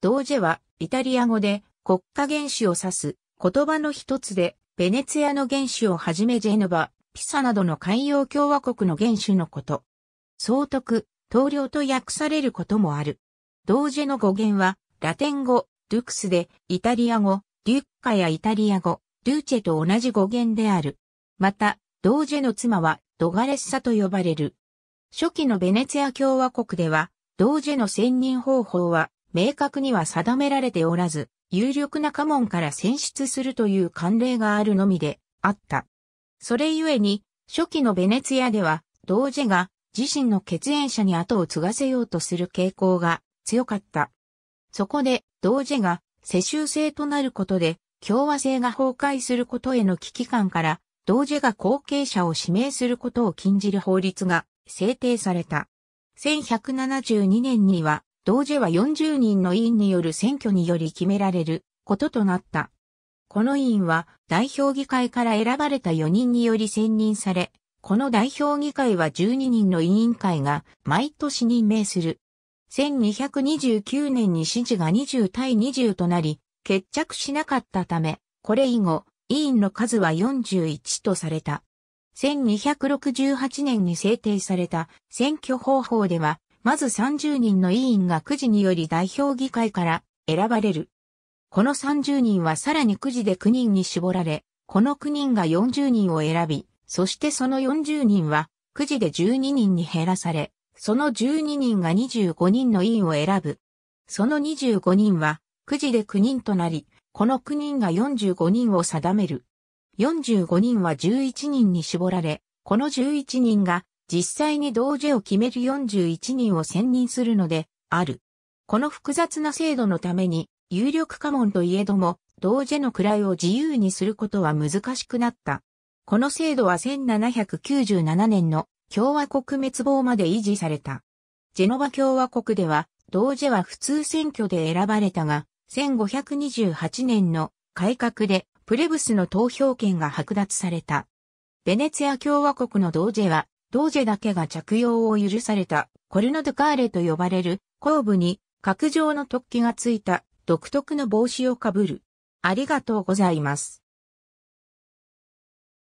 ドージェはイタリア語で国家元首を指す言葉の一つで、ベネツィアの元首をはじめジェノバ、ピサなどの海洋共和国の元首のこと。総督、統領と訳されることもある。ドージェの語源は、ラテン語、ルクスで、イタリア語、リュッカやイタリア語、ルーチェと同じ語源である。また、ドージェの妻は、ドガレッサと呼ばれる。初期のベネツィア共和国では、ドージェの選任方法は、明確には定められておらず、有力な家紋から選出するという慣例があるのみであった。それゆえに、初期のベネツィアでは、同時が自身の血縁者に後を継がせようとする傾向が強かった。そこで、同時が世襲制となることで、共和制が崩壊することへの危機感から、同時が後継者を指名することを禁じる法律が制定された。1172年には、同時は40人の委員による選挙により決められることとなった。この委員は代表議会から選ばれた4人により選任され、この代表議会は12人の委員会が毎年任命する。1229年に支持が20対20となり、決着しなかったため、これ以後、委員の数は41とされた。1268年に制定された選挙方法では、まず30人の委員がくじにより代表議会から選ばれる。この30人はさらにくじで9人に絞られ、この9人が40人を選び、そしてその40人はくじで12人に減らされ、その12人が25人の委員を選ぶ。その25人はくじで9人となり、この9人が45人を定める。45人は11人に絞られ、この11人が実際に同時を決める41人を選任するので、ある。この複雑な制度のために、有力家門といえども、同時の位を自由にすることは難しくなった。この制度は1797年の共和国滅亡まで維持された。ジェノバ共和国では、同時は普通選挙で選ばれたが、1528年の改革でプレブスの投票権が剥奪された。ベネツィア共和国の同時はドージェだけが着用を許されたコルノドカーレと呼ばれる後部に角状の突起がついた独特の帽子をかぶる。ありがとうございます。